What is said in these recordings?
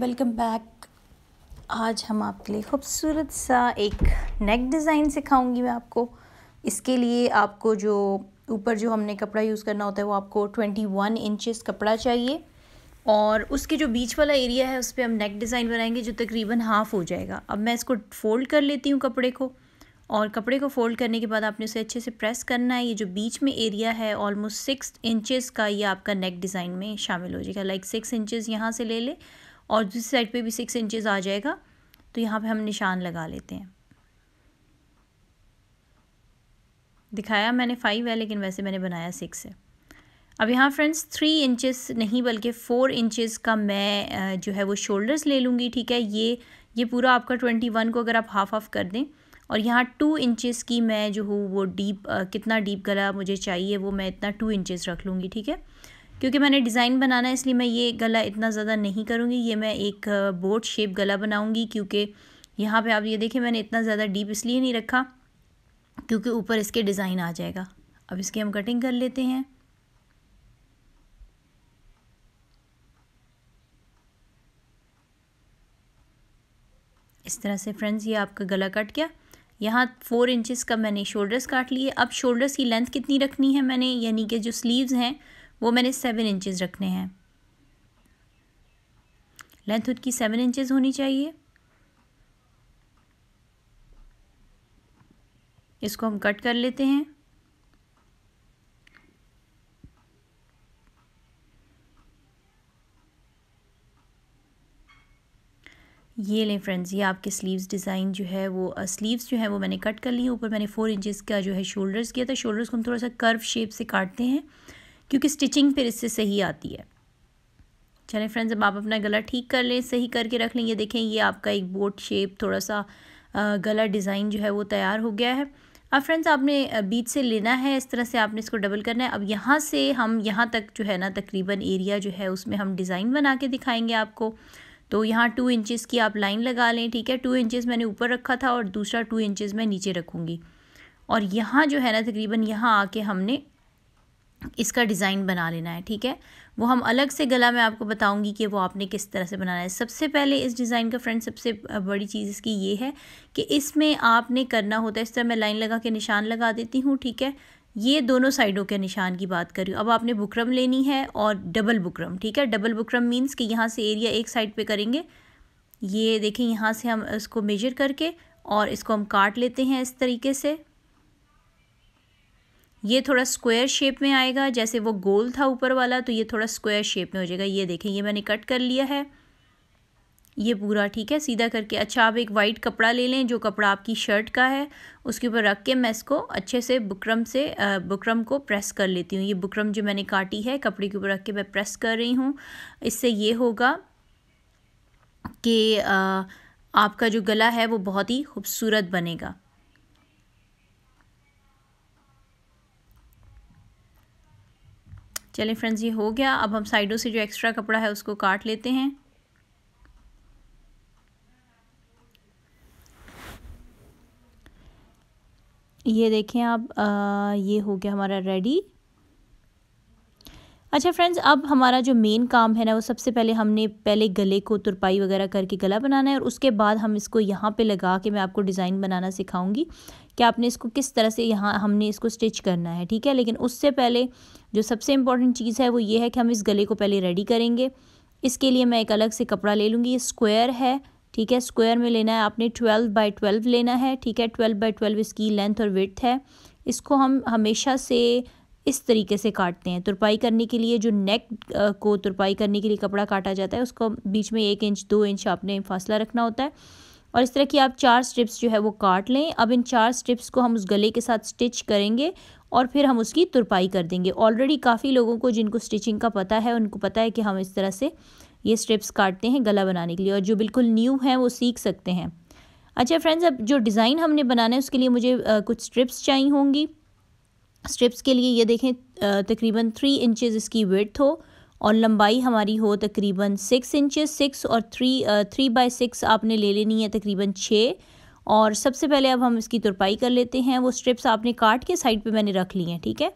welcome back आज हम आपके लिए खूबसूरत सा एक नेक डिज़ाइन सिखाऊंगी मैं आपको इसके लिए आपको जो ऊपर जो हमने कपड़ा यूज़ करना होता है वो आपको ट्वेंटी वन इंचज़ कपड़ा चाहिए और उसके जो बीच वाला एरिया है उस पर हम नेक डिज़ाइन बनाएंगे जो तकरीबन हाफ़ हो जाएगा अब मैं इसको फ़ोल्ड कर लेती हूँ कपड़े को और कपड़े को फ़ोल्ड करने के बाद आपने उसे अच्छे से प्रेस करना है ये जो बीच में एरिया है ऑलमोस्ट सिक्स इंचेस का ये आपका नेक डिज़ाइन में शामिल हो जाएगा लाइक सिक्स इंचेस यहाँ से ले ले और दूसरी साइड पे भी सिक्स इंचेस आ जाएगा तो यहाँ पे हम निशान लगा लेते हैं दिखाया मैंने फाइव है लेकिन वैसे मैंने बनाया सिक्स है अब यहाँ फ्रेंड्स थ्री इंचेस नहीं बल्कि फ़ोर इंचेस का मैं जो है वो शोल्डर्स ले लूँगी ठीक है ये ये पूरा आपका ट्वेंटी वन को अगर आप हाफ ऑफ कर दें और यहाँ टू इंचेस की मैं जो हूँ वो डीप कितना डीप गला मुझे चाहिए वो मैं इतना टू इंचेस रख लूँगी ठीक है क्योंकि मैंने डिज़ाइन बनाना है इसलिए मैं ये गला इतना ज़्यादा नहीं करूँगी ये मैं एक बोट शेप गला बनाऊँगी क्योंकि यहाँ पे आप ये देखें मैंने इतना ज़्यादा डीप इसलिए नहीं रखा क्योंकि ऊपर इसके डिज़ाइन आ जाएगा अब इसकी हम कटिंग कर लेते हैं इस तरह से फ्रेंड्स ये आपका गला कट गया यहाँ फोर इंचेस का मैंने शोल्डर्स काट लिए अब शोल्डर्स की लेंथ कितनी रखनी है मैंने यानी कि जो स्लीव्स हैं वो मैंने सेवन इंचेस रखने हैं लेंथ उनकी सेवन इंचेस होनी चाहिए इसको हम कट कर लेते हैं ये लें फ्रेंड्स ये आपके स्लीव्स डिज़ाइन जो है वो स्लीव्स जो है वो मैंने कट कर ली ऊपर मैंने फ़ोर इंचेस का जो है शोल्डर्स किया था शोल्डर्स को हम थोड़ा सा कर्व शेप से काटते हैं क्योंकि स्टिचिंग फिर इससे सही आती है चलें फ्रेंड्स अब आप अपना गला ठीक कर लें सही करके रख लें ये देखें ये आपका एक बोट शेप थोड़ा सा गला डिज़ाइन जो है वो तैयार हो गया है अब फ्रेंड्स आपने बीच से लेना है इस तरह से आपने इसको डबल करना है अब यहाँ से हम यहाँ तक जो है ना तकरीबन एरिया जो है उसमें हम डिज़ाइन बना के दिखाएंगे आपको तो यहाँ टू इंचेस की आप लाइन लगा लें ठीक है टू इंचेस मैंने ऊपर रखा था और दूसरा टू इंचेस मैं नीचे रखूँगी और यहाँ जो है ना तकरीबन यहाँ आके हमने इसका डिज़ाइन बना लेना है ठीक है वो हम अलग से गला मैं आपको बताऊंगी कि वो आपने किस तरह से बनाना है सबसे पहले इस डिज़ाइन का फ्रेंड सबसे बड़ी चीज़ इसकी ये है कि इसमें आपने करना होता है इस तरह मैं लाइन लगा के निशान लगा देती हूँ ठीक है ये दोनों साइडों के निशान की बात कर रही हूँ अब आपने बुकरम लेनी है और डबल बुकरम ठीक है डबल बुकरम मीन्स कि यहाँ से एरिया एक साइड पर करेंगे ये देखें यहाँ से हम इसको मेजर करके और इसको हम काट लेते हैं इस तरीके से ये थोड़ा स्क्वायर शेप में आएगा जैसे वो गोल था ऊपर वाला तो ये थोड़ा स्क्वायर शेप में हो जाएगा ये देखें ये मैंने कट कर लिया है ये पूरा ठीक है सीधा करके अच्छा आप एक वाइट कपड़ा ले लें जो कपड़ा आपकी शर्ट का है उसके ऊपर रख के मैं इसको अच्छे से बुकरम से बुकरम को प्रेस कर लेती हूँ ये बुकरम जो मैंने काटी है कपड़े के ऊपर रख के मैं प्रेस कर रही हूँ इससे ये होगा कि आपका जो गला है वो बहुत ही खूबसूरत बनेगा चलें फ्रेंड्स ये हो गया अब हम साइडों से जो एक्स्ट्रा कपड़ा है उसको काट लेते हैं ये देखें आप आ, ये हो गया हमारा रेडी अच्छा फ्रेंड्स अब हमारा जो मेन काम है ना वो सबसे पहले हमने पहले गले को तुरपाई वगैरह करके गला बनाना है और उसके बाद हम इसको यहाँ पे लगा के मैं आपको डिज़ाइन बनाना सिखाऊंगी कि आपने इसको किस तरह से यहाँ हमने इसको स्टिच करना है ठीक है लेकिन उससे पहले जो सबसे इम्पॉर्टेंट चीज़ है वो ये है कि हम इस गले को पहले रेडी करेंगे इसके लिए मैं एक अलग से कपड़ा ले लूँगी ये स्क्वेयर है ठीक है स्क्वेयर में लेना है आपने ट्वेल्व बाई ट्वेल्व लेना है ठीक है ट्वेल्व बाई ट्वेल्व इसकी लेंथ और विथ है इसको हम हमेशा से इस तरीके से काटते हैं तुरपाई करने के लिए जो नेक को तुरपाई करने के लिए कपड़ा काटा जाता है उसको बीच में एक इंच दो इंच आपने फासला रखना होता है और इस तरह की आप चार स्ट्रिप्स जो है वो काट लें अब इन चार स्ट्रिप्स को हम उस गले के साथ स्टिच करेंगे और फिर हम उसकी तुरपाई कर देंगे ऑलरेडी काफ़ी लोगों को जिनको स्टिचिंग का पता है उनको पता है कि हम इस तरह से ये स्ट्रिप्स काटते हैं गला बनाने के लिए और जो बिल्कुल न्यू हैं वो सीख सकते हैं अच्छा फ्रेंड्स अब जो डिज़ाइन हमने बनाना है उसके लिए मुझे आ, कुछ स्ट्रिप्स चाहिए होंगी स्ट्रिप्स के लिए ये देखें तकरीबन थ्री इंचेस इसकी वर्थ हो और लंबाई हमारी हो तकरीबन सिक्स इंचेस सिक्स और थ्री थ्री बाई सिक्स आपने ले लेनी है तकरीबन छः और सबसे पहले अब हम इसकी तुरपाई कर लेते हैं वो स्ट्रिप्स आपने काट के साइड पे मैंने रख ली हैं ठीक है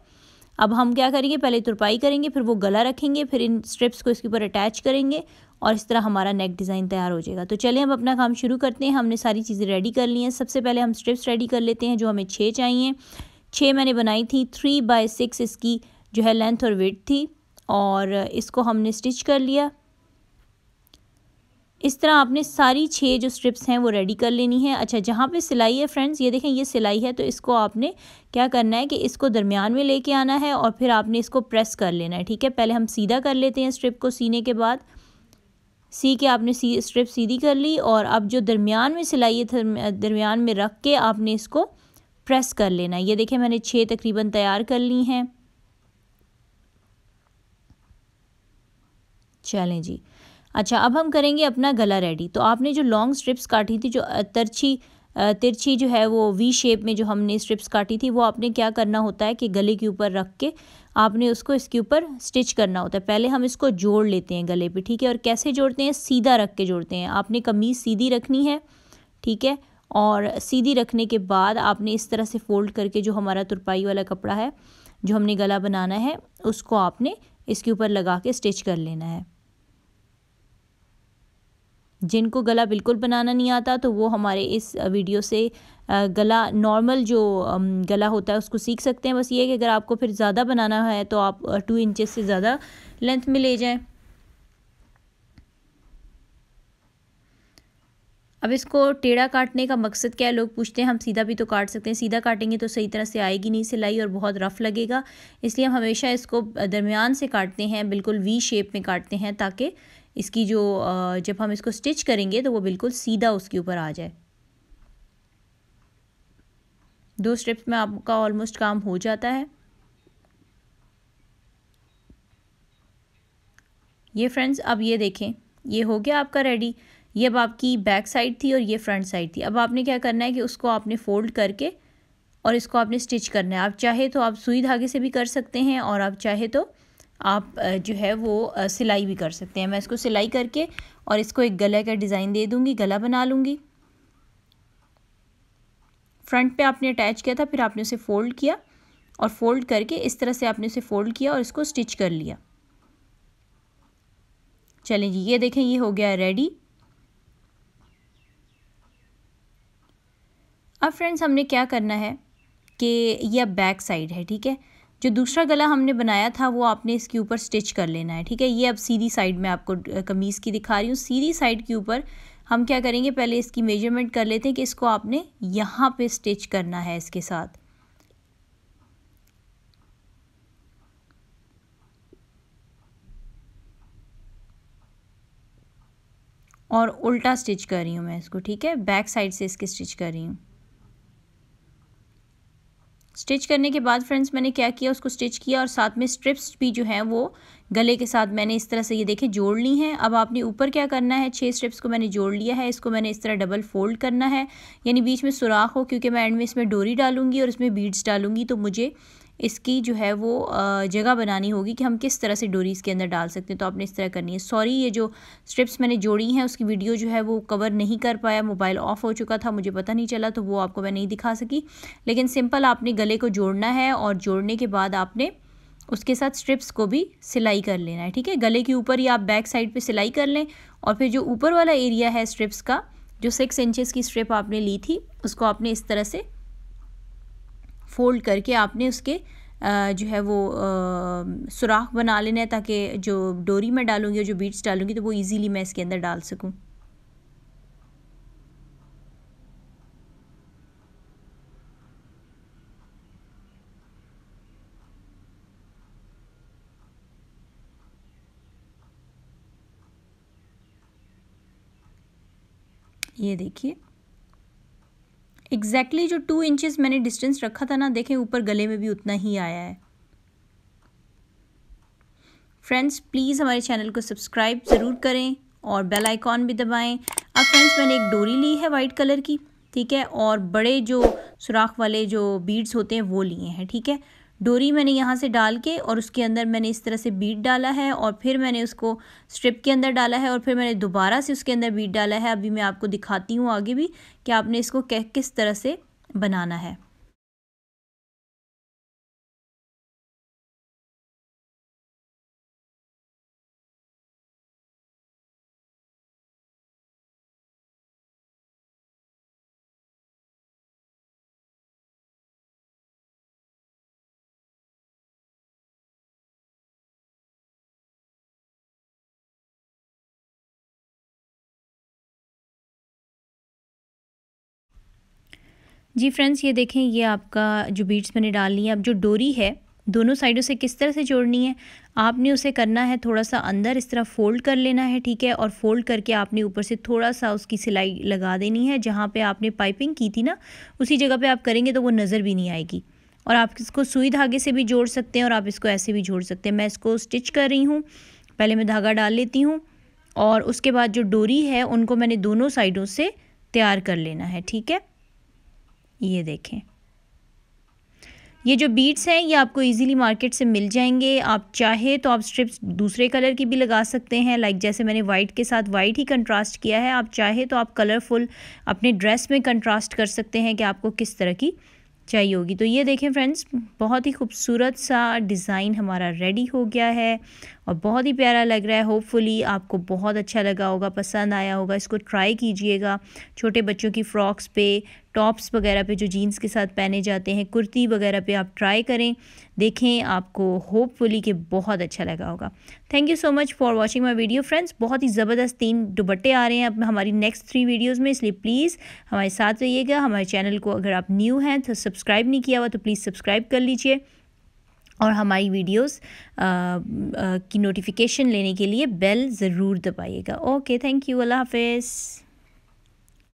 अब हम क्या करेंगे पहले तुरपाई करेंगे फिर वो गला रखेंगे फिर इन स्ट्रिप्स को इसके ऊपर अटैच करेंगे और इस तरह हमारा नेक डिज़ाइन तैयार हो जाएगा तो चलें हम अपना काम शुरू करते हैं हमने सारी चीज़ें रेडी कर ली हैं सबसे पहले हम स्ट्रिप्स रेडी कर लेते हैं जो हमें छः चाहिए छः मैंने बनाई थी थ्री बाई सिक्स इसकी जो है लेंथ और वेट थी और इसको हमने स्टिच कर लिया इस तरह आपने सारी छः जो स्ट्रिप्स हैं वो रेडी कर लेनी है अच्छा जहाँ पे सिलाई है फ्रेंड्स ये देखें ये सिलाई है तो इसको आपने क्या करना है कि इसको दरमियान में लेके आना है और फिर आपने इसको प्रेस कर लेना है ठीक है पहले हम सीधा कर लेते हैं स्ट्रिप को सीने के बाद सी के आपने सी स्ट्रिप सीधी कर ली और अब जो दरमियान में सिलाई है दरमियान में रख के आपने इसको प्रेस कर लेना ये देखिए मैंने छः तकरीबन तैयार कर ली हैं चलें जी अच्छा अब हम करेंगे अपना गला रेडी तो आपने जो लॉन्ग स्ट्रिप्स काटी थी जो तरछी तिरछी जो है वो वी शेप में जो हमने स्ट्रिप्स काटी थी वो आपने क्या करना होता है कि गले के ऊपर रख के आपने उसको इसके ऊपर स्टिच करना होता है पहले हम इसको जोड़ लेते हैं गले पे ठीक है और कैसे जोड़ते हैं सीधा रख के जोड़ते हैं आपने कमीज़ सीधी रखनी है ठीक है और सीधी रखने के बाद आपने इस तरह से फोल्ड करके जो हमारा तुरपाई वाला कपड़ा है जो हमने गला बनाना है उसको आपने इसके ऊपर लगा के स्टिच कर लेना है जिनको गला बिल्कुल बनाना नहीं आता तो वो हमारे इस वीडियो से गला नॉर्मल जो गला होता है उसको सीख सकते हैं बस ये कि अगर आपको फिर ज़्यादा बनाना है तो आप टू इंचेस से ज़्यादा लेंथ में ले जाएं अब इसको टेढ़ा काटने का मकसद क्या है लोग पूछते हैं हम सीधा भी तो काट सकते हैं सीधा काटेंगे तो सही तरह से आएगी नहीं सिलाई और बहुत रफ लगेगा इसलिए हम हमेशा इसको दरमियान से काटते हैं बिल्कुल वी शेप में काटते हैं ताकि इसकी जो जब हम इसको स्टिच करेंगे तो वो बिल्कुल सीधा उसके ऊपर आ जाए दो स्टेप्स में आपका ऑलमोस्ट काम हो जाता है ये फ्रेंड्स अब ये देखें ये हो गया आपका रेडी ये अब आपकी बैक साइड थी और ये फ्रंट साइड थी अब आपने क्या करना है कि उसको आपने फोल्ड करके और इसको आपने स्टिच करना है आप चाहे तो आप सुई धागे से भी कर सकते हैं और आप चाहे तो आप जो है वो सिलाई भी कर सकते हैं मैं इसको सिलाई करके और इसको एक गले का डिज़ाइन दे दूँगी गला बना लूँगी फ्रंट पे आपने अटैच किया था फिर आपने उसे फ़ोल्ड किया और फ़ोल्ड करके इस तरह से आपने उसे फ़ोल्ड किया और इसको स्टिच कर लिया चलें जी ये देखें ये हो गया रेडी अब फ्रेंड्स हमने क्या करना है कि यह बैक साइड है ठीक है जो दूसरा गला हमने बनाया था वो आपने इसके ऊपर स्टिच कर लेना है ठीक है ये अब सीधी साइड में आपको कमीज़ की दिखा रही हूँ सीधी साइड के ऊपर हम क्या करेंगे पहले इसकी मेजरमेंट कर लेते हैं कि इसको आपने यहाँ पे स्टिच करना है इसके साथ और उल्टा स्टिच कर रही हूँ मैं इसको ठीक है बैक साइड से इसके स्टिच कर रही हूँ स्टिच करने के बाद फ्रेंड्स मैंने क्या किया उसको स्टिच किया और साथ में स्ट्रिप्स भी जो हैं वो गले के साथ मैंने इस तरह से ये देखें जोड़ ली हैं अब आपने ऊपर क्या करना है छः स्ट्रिप्स को मैंने जोड़ लिया है इसको मैंने इस तरह डबल फोल्ड करना है यानी बीच में सुराख हो क्योंकि मैं एंड में इसमें डोरी डालूंगी और इसमें बीड्स डालूंगी तो मुझे इसकी जो है वो जगह बनानी होगी कि हम किस तरह से डोरी इसके अंदर डाल सकते हैं तो आपने इस तरह करनी है सॉरी ये जो स्ट्रिप्स मैंने जोड़ी हैं उसकी वीडियो जो है वो कवर नहीं कर पाया मोबाइल ऑफ़ हो चुका था मुझे पता नहीं चला तो वो आपको मैं नहीं दिखा सकी लेकिन सिंपल आपने गले को जोड़ना है और जोड़ने के बाद आपने उसके साथ स्ट्रिप्स को भी सिलाई कर लेना है ठीक है गले के ऊपर ही आप बैक साइड पर सिलाई कर लें और फिर जो ऊपर वाला एरिया है स्ट्रिप्स का जो सिक्स इंचज़ की स्ट्रिप आपने ली थी उसको आपने इस तरह से फ़ोल्ड करके आपने उसके जो है वो सुराख बना लेना है ताकि जो डोरी में डालूंगी और जो बीट्स डालूंगी तो वो ईज़िली मैं इसके अंदर डाल सकूँ ये देखिए एग्जैक्टली exactly जो टू इंचेस मैंने डिस्टेंस रखा था ना देखें ऊपर गले में भी उतना ही आया है फ्रेंड्स प्लीज़ हमारे चैनल को सब्सक्राइब ज़रूर करें और बेल आइकॉन भी दबाएं अब फ्रेंड्स मैंने एक डोरी ली है वाइट कलर की ठीक है और बड़े जो सुराख वाले जो बीड्स होते हैं वो लिए हैं ठीक है डोरी मैंने यहाँ से डाल के और उसके अंदर मैंने इस तरह से बीट डाला है और फिर मैंने उसको स्ट्रिप के अंदर डाला है और फिर मैंने दोबारा से उसके अंदर बीट डाला है अभी मैं आपको दिखाती हूँ आगे भी कि आपने इसको किस तरह से बनाना है जी फ्रेंड्स ये देखें ये आपका जो बीट्स मैंने डाल ली है अब जो डोरी है दोनों साइडों से किस तरह से जोड़नी है आपने उसे करना है थोड़ा सा अंदर इस तरह फोल्ड कर लेना है ठीक है और फोल्ड करके आपने ऊपर से थोड़ा सा उसकी सिलाई लगा देनी है जहाँ पे आपने पाइपिंग की थी ना उसी जगह पे आप करेंगे तो वो नज़र भी नहीं आएगी और आप इसको सुई धागे से भी जोड़ सकते हैं और आप इसको ऐसे भी जोड़ सकते हैं मैं इसको स्टिच कर रही हूँ पहले मैं धागा डाल लेती हूँ और उसके बाद जो डोरी है उनको मैंने दोनों साइडों से तैयार कर लेना है ठीक है ये देखें ये जो बीट्स हैं ये आपको इजीली मार्केट से मिल जाएंगे आप चाहे तो आप स्ट्रिप्स दूसरे कलर की भी लगा सकते हैं लाइक जैसे मैंने वाइट के साथ वाइट ही कंट्रास्ट किया है आप चाहे तो आप कलरफुल अपने ड्रेस में कंट्रास्ट कर सकते हैं कि आपको किस तरह की चाहिए होगी तो ये देखें फ्रेंड्स बहुत ही खूबसूरत सा डिज़ाइन हमारा रेडी हो गया है और बहुत ही प्यारा लग रहा है होपफुली आपको बहुत अच्छा लगा होगा पसंद आया होगा इसको ट्राई कीजिएगा छोटे बच्चों की फ़्रॉक्स पे टॉप्स वगैरह पे जो जीन्स के साथ पहने जाते हैं कुर्ती वगैरह पे आप ट्राई करें देखें आपको होपफुली कि बहुत अच्छा लगा होगा thank you so much for watching my video friends बहुत ही ज़बरदस्त तीन दुबट्टे आ रहे हैं अब हमारी नेक्स्ट थ्री वीडियोज़ में इसलिए प्लीज़ हमारे साथ रहिएगा हमारे चैनल को अगर आप न्यू हैं तो सब्सक्राइब नहीं किया हुआ तो प्लीज़ सब्सक्राइब कर लीजिए और हमारी वीडियोस आ, आ, की नोटिफिकेशन लेने के लिए बेल ज़रूर दबाइएगा ओके थैंक यू अल्लाह हाफिज़